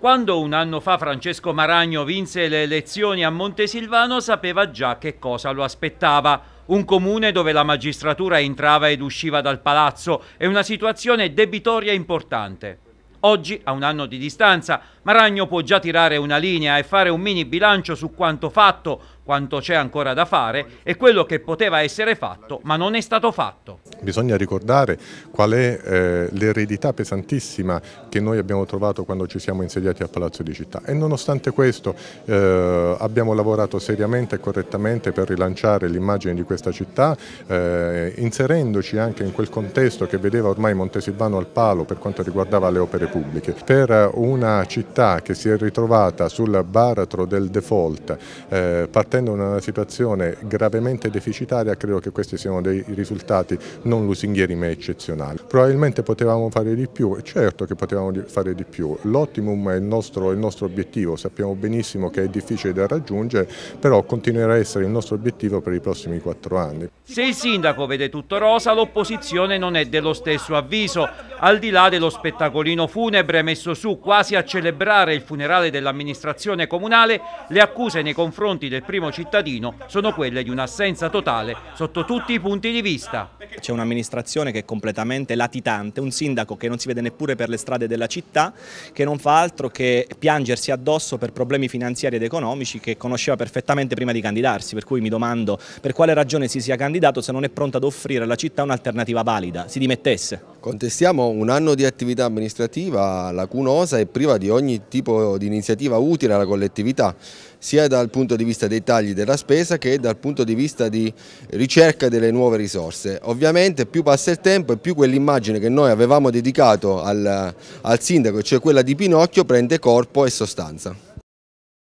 Quando un anno fa Francesco Maragno vinse le elezioni a Montesilvano sapeva già che cosa lo aspettava. Un comune dove la magistratura entrava ed usciva dal palazzo e una situazione debitoria importante. Oggi, a un anno di distanza, Maragno può già tirare una linea e fare un mini bilancio su quanto fatto, quanto c'è ancora da fare e quello che poteva essere fatto ma non è stato fatto. Bisogna ricordare qual è eh, l'eredità pesantissima che noi abbiamo trovato quando ci siamo insediati a Palazzo di Città e nonostante questo eh, abbiamo lavorato seriamente e correttamente per rilanciare l'immagine di questa città eh, inserendoci anche in quel contesto che vedeva ormai Montesilvano al palo per quanto riguardava le opere pubbliche. Per una città che si è ritrovata sul baratro del default, eh, partendo da una situazione gravemente deficitaria, credo che questi siano dei risultati non lusinghieri ma eccezionali. Probabilmente potevamo fare di più, certo che potevamo fare di più, l'ottimum è il nostro, il nostro obiettivo, sappiamo benissimo che è difficile da raggiungere, però continuerà a essere il nostro obiettivo per i prossimi quattro anni. Se il sindaco vede tutto rosa, l'opposizione non è dello stesso avviso, al di là dello spettacolino fuori funebre messo su quasi a celebrare il funerale dell'amministrazione comunale, le accuse nei confronti del primo cittadino sono quelle di un'assenza totale sotto tutti i punti di vista. C'è un'amministrazione che è completamente latitante, un sindaco che non si vede neppure per le strade della città, che non fa altro che piangersi addosso per problemi finanziari ed economici che conosceva perfettamente prima di candidarsi, per cui mi domando per quale ragione si sia candidato se non è pronto ad offrire alla città un'alternativa valida, si dimettesse. Contestiamo un anno di attività amministrativa lacunosa e priva di ogni tipo di iniziativa utile alla collettività, sia dal punto di vista dei tagli della spesa che dal punto di vista di ricerca delle nuove risorse. Ovviamente più passa il tempo e più quell'immagine che noi avevamo dedicato al, al sindaco, cioè quella di Pinocchio, prende corpo e sostanza.